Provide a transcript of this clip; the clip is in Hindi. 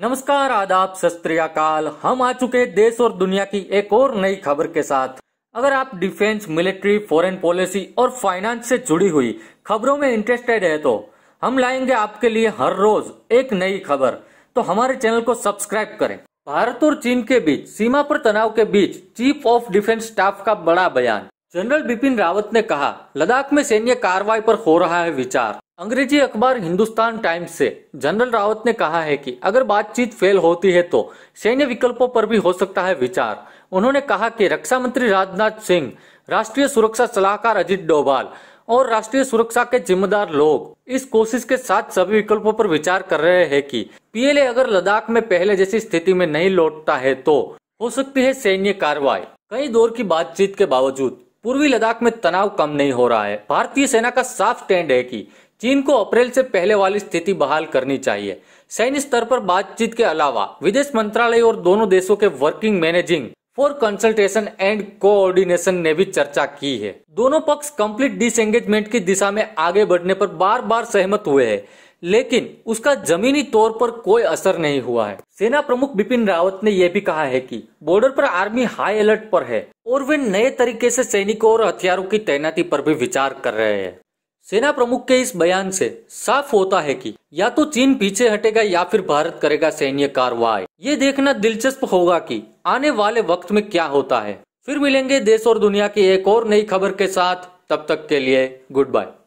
नमस्कार आदाब सस्त्रियाकाल हम आ चुके देश और दुनिया की एक और नई खबर के साथ अगर आप डिफेंस मिलिट्री फॉरेन पॉलिसी और फाइनेंस से जुड़ी हुई खबरों में इंटरेस्टेड है तो हम लाएंगे आपके लिए हर रोज एक नई खबर तो हमारे चैनल को सब्सक्राइब करें भारत और चीन के बीच सीमा पर तनाव के बीच चीफ ऑफ डिफेंस स्टाफ का बड़ा बयान जनरल बिपिन रावत ने कहा लद्दाख में सैन्य कार्रवाई पर हो रहा है विचार अंग्रेजी अखबार हिंदुस्तान टाइम्स से जनरल रावत ने कहा है कि अगर बातचीत फेल होती है तो सैन्य विकल्पों पर भी हो सकता है विचार उन्होंने कहा कि रक्षा मंत्री राजनाथ सिंह राष्ट्रीय सुरक्षा सलाहकार अजीत डोभाल और राष्ट्रीय सुरक्षा के जिम्मेदार लोग इस कोशिश के साथ सभी विकल्पों पर विचार कर रहे हैं कि पीएलए अगर लद्दाख में पहले जैसी स्थिति में नहीं लौटता है तो हो सकती है सैन्य कार्रवाई कई दौर की बातचीत के बावजूद पूर्वी लद्दाख में तनाव कम नहीं हो रहा है भारतीय सेना का साफ स्टैंड है कि चीन को अप्रैल से पहले वाली स्थिति बहाल करनी चाहिए सैन्य स्तर पर बातचीत के अलावा विदेश मंत्रालय और दोनों देशों के working managing for consultation and coordination ने भी चर्चा की है दोनों पक्ष कंप्लीट डिसएंगेजमेंट की दिशा में आगे बढ़ने पर बार बार सहमत हुए हैं लेकिन उसका जमीनी तौर पर कोई असर नहीं हुआ है सेना प्रमुख बिपिन रावत ने यह भी कहा है कि बॉर्डर पर आर्मी हाई अलर्ट पर है और वे नए तरीके से सैनिकों और हथियारों की तैनाती पर भी विचार कर रहे हैं सेना प्रमुख के इस बयान से साफ होता है कि या तो चीन पीछे हटेगा या फिर भारत करेगा सैन्य कार्रवाई ये देखना दिलचस्प होगा कि आने वाले वक्त में क्या होता है फिर मिलेंगे देश और दुनिया की एक और नई खबर के साथ तब तक के लिए गुड बाय